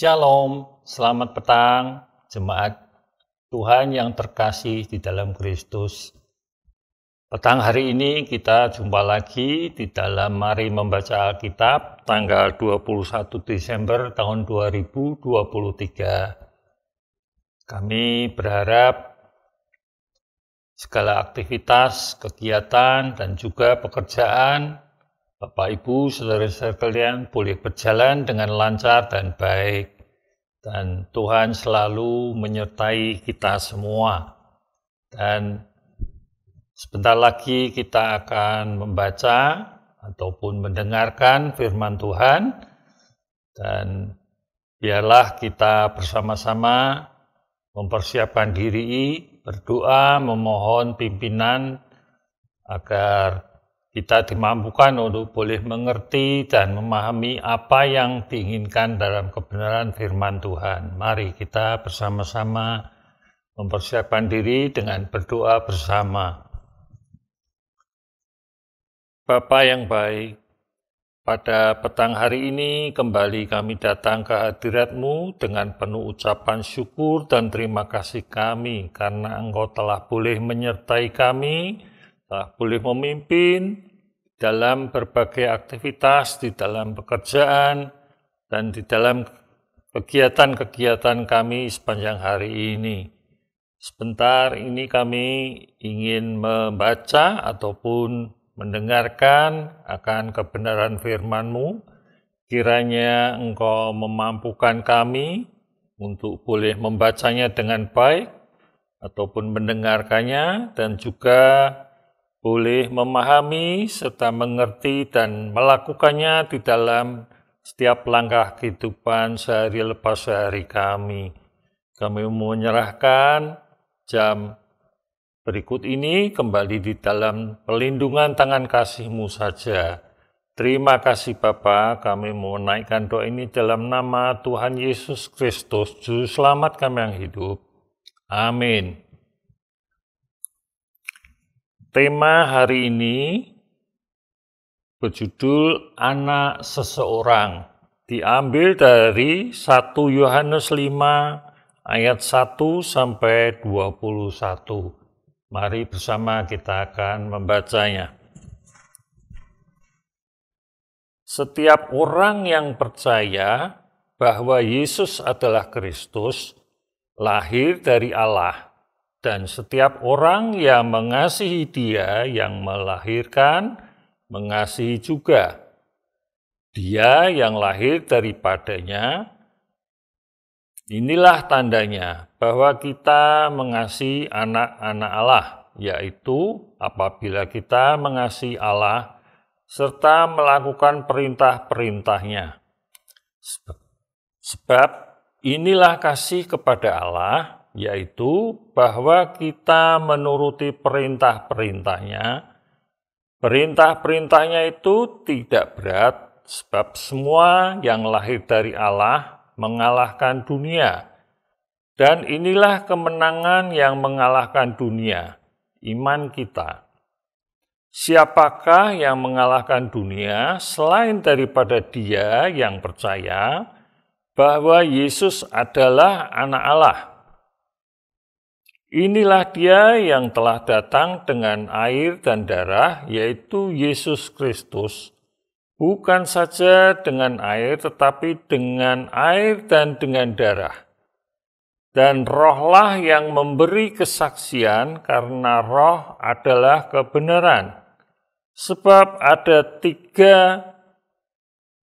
Shalom, selamat petang, jemaat Tuhan yang terkasih di dalam Kristus. Petang hari ini kita jumpa lagi di dalam Mari Membaca Alkitab tanggal 21 Desember tahun 2023. Kami berharap segala aktivitas, kegiatan, dan juga pekerjaan Bapak Ibu, saudara-saudara sekalian boleh berjalan dengan lancar dan baik. Dan Tuhan selalu menyertai kita semua. Dan sebentar lagi kita akan membaca ataupun mendengarkan firman Tuhan. Dan biarlah kita bersama-sama mempersiapkan diri, berdoa, memohon pimpinan agar kita dimampukan untuk boleh mengerti dan memahami apa yang diinginkan dalam kebenaran firman Tuhan. Mari kita bersama-sama mempersiapkan diri dengan berdoa bersama. Bapa yang baik, pada petang hari ini kembali kami datang ke hadiratmu dengan penuh ucapan syukur dan terima kasih kami karena engkau telah boleh menyertai kami boleh memimpin dalam berbagai aktivitas, di dalam pekerjaan, dan di dalam kegiatan-kegiatan kami sepanjang hari ini. Sebentar ini kami ingin membaca ataupun mendengarkan akan kebenaran firman-Mu. Kiranya Engkau memampukan kami untuk boleh membacanya dengan baik ataupun mendengarkannya dan juga boleh memahami serta mengerti dan melakukannya di dalam setiap langkah kehidupan sehari lepas sehari kami. Kami mau menyerahkan jam berikut ini kembali di dalam pelindungan tangan kasihmu saja. Terima kasih Bapa, kami mau menaikkan doa ini dalam nama Tuhan Yesus Kristus, Juru Selamat kami yang hidup. Amin. Tema hari ini berjudul Anak Seseorang. Diambil dari 1 Yohanes 5 ayat 1 sampai 21. Mari bersama kita akan membacanya. Setiap orang yang percaya bahwa Yesus adalah Kristus lahir dari Allah dan setiap orang yang mengasihi Dia yang melahirkan mengasihi juga Dia yang lahir daripadanya. Inilah tandanya bahwa kita mengasihi anak-anak Allah, yaitu apabila kita mengasihi Allah serta melakukan perintah-perintahnya. Sebab inilah kasih kepada Allah, yaitu bahwa kita menuruti perintah-perintahnya. Perintah-perintahnya itu tidak berat, sebab semua yang lahir dari Allah mengalahkan dunia. Dan inilah kemenangan yang mengalahkan dunia, iman kita. Siapakah yang mengalahkan dunia selain daripada Dia yang percaya bahwa Yesus adalah Anak Allah? Inilah dia yang telah datang dengan air dan darah, yaitu Yesus Kristus, bukan saja dengan air, tetapi dengan air dan dengan darah. Dan rohlah yang memberi kesaksian karena roh adalah kebenaran. Sebab ada tiga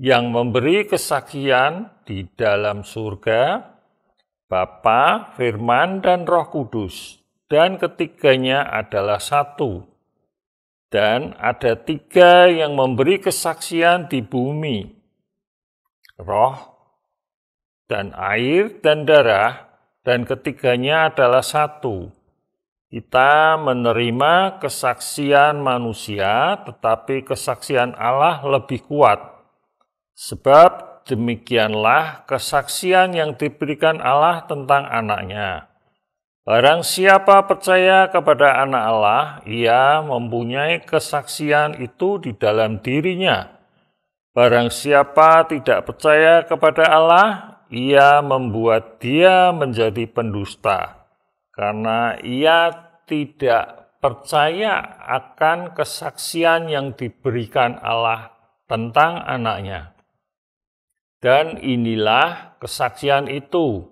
yang memberi kesaksian di dalam surga, Bapa, Firman, dan Roh Kudus, dan ketiganya adalah satu. Dan ada tiga yang memberi kesaksian di bumi, roh, dan air, dan darah, dan ketiganya adalah satu. Kita menerima kesaksian manusia, tetapi kesaksian Allah lebih kuat, sebab Demikianlah kesaksian yang diberikan Allah tentang anaknya. Barang siapa percaya kepada anak Allah, ia mempunyai kesaksian itu di dalam dirinya. Barang siapa tidak percaya kepada Allah, ia membuat dia menjadi pendusta, karena ia tidak percaya akan kesaksian yang diberikan Allah tentang anaknya. Dan inilah kesaksian itu.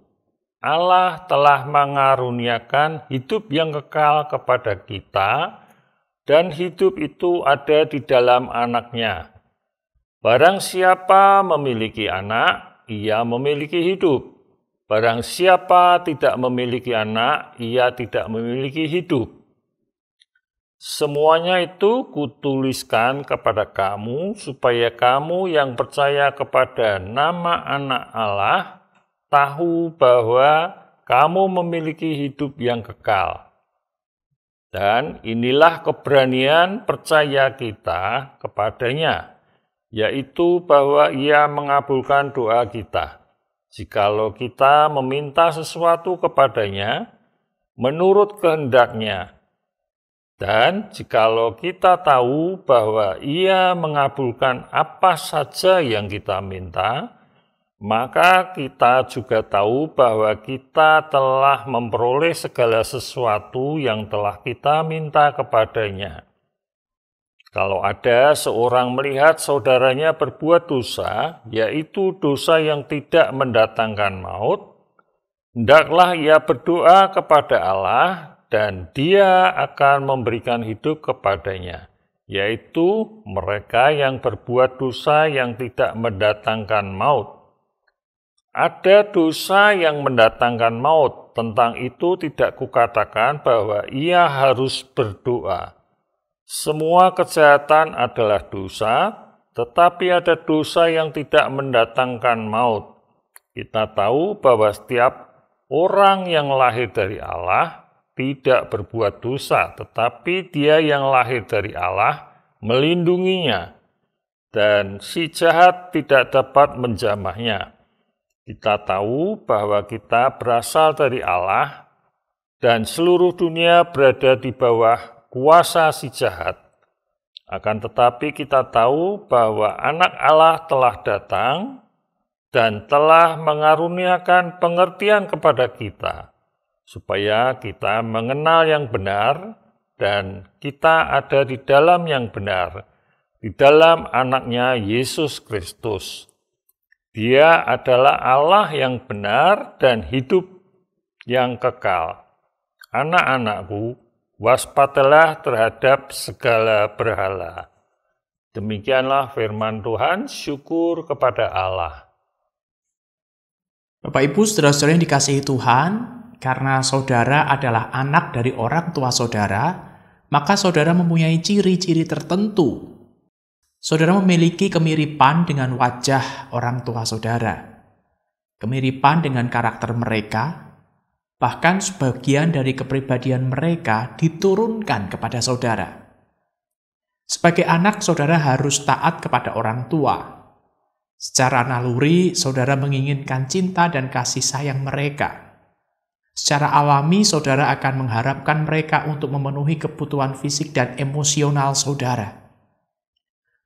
Allah telah mengaruniakan hidup yang kekal kepada kita, dan hidup itu ada di dalam anaknya. Barang siapa memiliki anak, ia memiliki hidup. Barang siapa tidak memiliki anak, ia tidak memiliki hidup. Semuanya itu kutuliskan kepada kamu, supaya kamu yang percaya kepada nama Anak Allah tahu bahwa kamu memiliki hidup yang kekal. Dan inilah keberanian percaya kita kepadanya, yaitu bahwa Ia mengabulkan doa kita. Jikalau kita meminta sesuatu kepadanya menurut kehendaknya, dan jikalau kita tahu bahwa Ia mengabulkan apa saja yang kita minta, maka kita juga tahu bahwa kita telah memperoleh segala sesuatu yang telah kita minta kepadanya. Kalau ada seorang melihat saudaranya berbuat dosa, yaitu dosa yang tidak mendatangkan maut, hendaklah ia berdoa kepada Allah dan dia akan memberikan hidup kepadanya, yaitu mereka yang berbuat dosa yang tidak mendatangkan maut. Ada dosa yang mendatangkan maut, tentang itu tidak kukatakan bahwa ia harus berdoa. Semua kejahatan adalah dosa, tetapi ada dosa yang tidak mendatangkan maut. Kita tahu bahwa setiap orang yang lahir dari Allah tidak berbuat dosa, tetapi dia yang lahir dari Allah melindunginya, dan si jahat tidak dapat menjamahnya. Kita tahu bahwa kita berasal dari Allah, dan seluruh dunia berada di bawah kuasa si jahat. Akan tetapi, kita tahu bahwa Anak Allah telah datang dan telah mengaruniakan pengertian kepada kita supaya kita mengenal yang benar dan kita ada di dalam yang benar, di dalam anaknya Yesus Kristus. Dia adalah Allah yang benar dan hidup yang kekal. Anak-anakku, waspadalah terhadap segala berhala. Demikianlah firman Tuhan, syukur kepada Allah. Bapak Ibu, saudara-saudara yang dikasihi Tuhan, karena saudara adalah anak dari orang tua saudara, maka saudara mempunyai ciri-ciri tertentu. Saudara memiliki kemiripan dengan wajah orang tua saudara, kemiripan dengan karakter mereka, bahkan sebagian dari kepribadian mereka diturunkan kepada saudara. Sebagai anak, saudara harus taat kepada orang tua, Secara naluri, saudara menginginkan cinta dan kasih sayang mereka. Secara alami, saudara akan mengharapkan mereka untuk memenuhi kebutuhan fisik dan emosional saudara.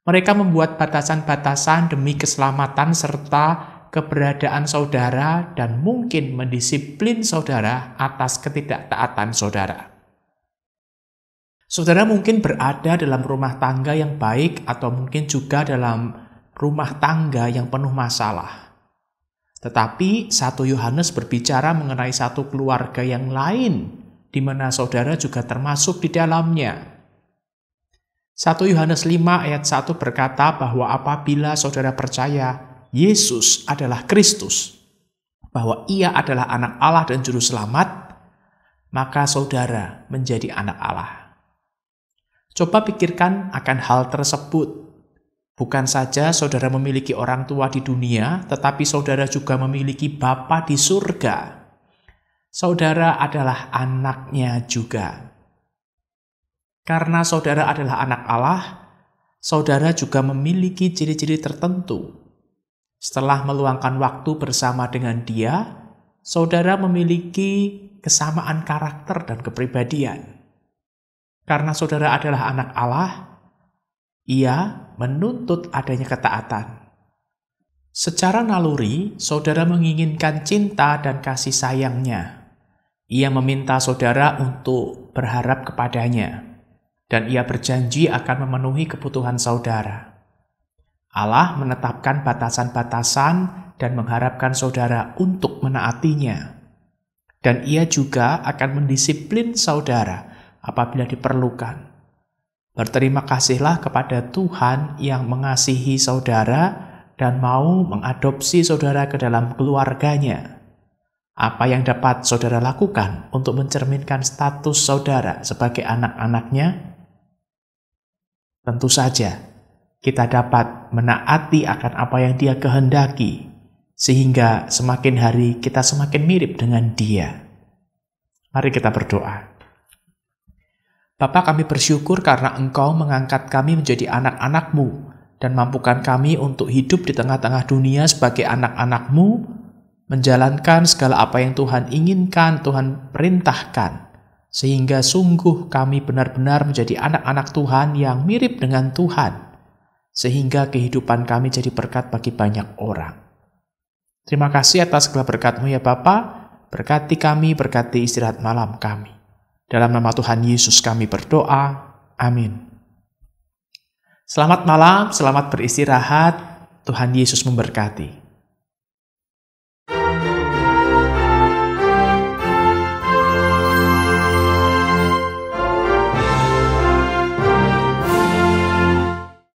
Mereka membuat batasan-batasan demi keselamatan serta keberadaan saudara dan mungkin mendisiplin saudara atas ketidaktaatan saudara. Saudara mungkin berada dalam rumah tangga yang baik atau mungkin juga dalam rumah tangga yang penuh masalah. Tetapi satu Yohanes berbicara mengenai satu keluarga yang lain, di mana saudara juga termasuk di dalamnya. Satu Yohanes 5 ayat 1 berkata bahwa apabila saudara percaya Yesus adalah Kristus, bahwa ia adalah anak Allah dan juru selamat, maka saudara menjadi anak Allah. Coba pikirkan akan hal tersebut Bukan saja saudara memiliki orang tua di dunia, tetapi saudara juga memiliki Bapa di surga. Saudara adalah anaknya juga. Karena saudara adalah anak Allah, saudara juga memiliki ciri-ciri tertentu. Setelah meluangkan waktu bersama dengan dia, saudara memiliki kesamaan karakter dan kepribadian. Karena saudara adalah anak Allah, ia menuntut adanya ketaatan. Secara naluri, saudara menginginkan cinta dan kasih sayangnya. Ia meminta saudara untuk berharap kepadanya, dan ia berjanji akan memenuhi kebutuhan saudara. Allah menetapkan batasan-batasan dan mengharapkan saudara untuk menaatinya. Dan ia juga akan mendisiplin saudara apabila diperlukan. Berterima kasihlah kepada Tuhan yang mengasihi saudara dan mau mengadopsi saudara ke dalam keluarganya. Apa yang dapat saudara lakukan untuk mencerminkan status saudara sebagai anak-anaknya? Tentu saja, kita dapat menaati akan apa yang Dia kehendaki, sehingga semakin hari kita semakin mirip dengan Dia. Mari kita berdoa. Bapa kami bersyukur karena Engkau mengangkat kami menjadi anak-anakmu dan mampukan kami untuk hidup di tengah-tengah dunia sebagai anak-anakmu, menjalankan segala apa yang Tuhan inginkan, Tuhan perintahkan, sehingga sungguh kami benar-benar menjadi anak-anak Tuhan yang mirip dengan Tuhan, sehingga kehidupan kami jadi berkat bagi banyak orang. Terima kasih atas segala berkatmu ya Bapak, berkati kami, berkati istirahat malam kami. Dalam nama Tuhan Yesus kami berdoa. Amin. Selamat malam, selamat beristirahat. Tuhan Yesus memberkati.